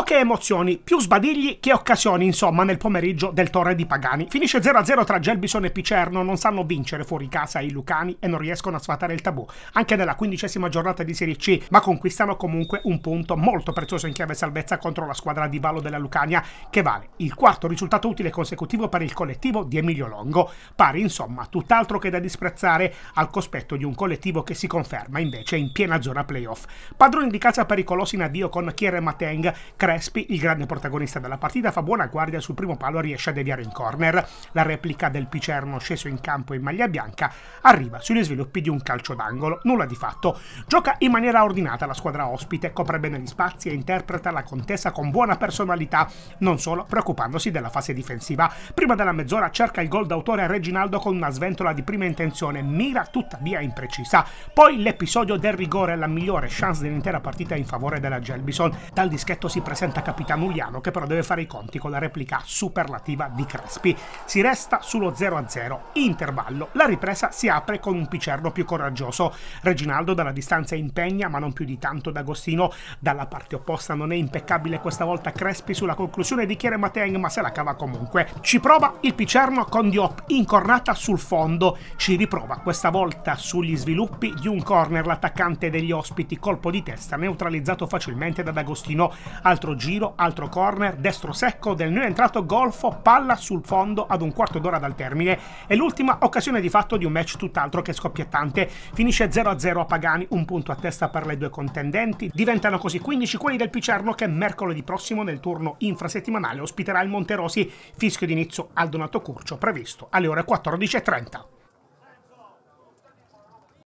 Poche emozioni, più sbadigli che occasioni, insomma, nel pomeriggio del Torre di Pagani. Finisce 0-0 tra Gelbison e Picerno, non sanno vincere fuori casa i Lucani e non riescono a sfatare il tabù. Anche nella quindicesima giornata di Serie C, ma conquistano comunque un punto molto prezioso in chiave salvezza contro la squadra di Valo della Lucania, che vale il quarto risultato utile consecutivo per il collettivo di Emilio Longo. Pari, insomma, tutt'altro che da disprezzare al cospetto di un collettivo che si conferma invece in piena zona playoff. Padroni di casa pericolosi in addio con Chiere Mateng, cre- Crespi, il grande protagonista della partita, fa buona guardia sul primo palo e riesce a deviare in corner. La replica del Picerno sceso in campo in maglia bianca arriva sugli sviluppi di un calcio d'angolo, nulla di fatto. Gioca in maniera ordinata la squadra ospite, copre bene gli spazi e interpreta la contessa con buona personalità, non solo preoccupandosi della fase difensiva. Prima della mezz'ora cerca il gol d'autore a Reginaldo con una sventola di prima intenzione, mira tuttavia imprecisa. Poi l'episodio del rigore, la migliore chance dell'intera partita in favore della Gelbison. Dal dischetto si presenta Capitano Uliano che però deve fare i conti con la replica superlativa di Crespi. Si resta sullo 0-0, intervallo. La ripresa si apre con un picerno più coraggioso. Reginaldo dalla distanza impegna ma non più di tanto D'Agostino. Dalla parte opposta non è impeccabile questa volta Crespi sulla conclusione di Chiere Mateng ma se la cava comunque. Ci prova il picerno con Diop incornata sul fondo. Ci riprova questa volta sugli sviluppi di un corner l'attaccante degli ospiti colpo di testa neutralizzato facilmente da D'Agostino al altro giro, altro corner, destro secco del non entrato Golfo, palla sul fondo ad un quarto d'ora dal termine. È l'ultima occasione di fatto di un match tutt'altro che scoppiettante. Finisce 0-0 a Pagani, un punto a testa per le due contendenti. Diventano così 15 quelli del Picerno che mercoledì prossimo nel turno infrasettimanale ospiterà il Monterosi. Fischio d'inizio al Donato Curcio previsto alle ore 14.30.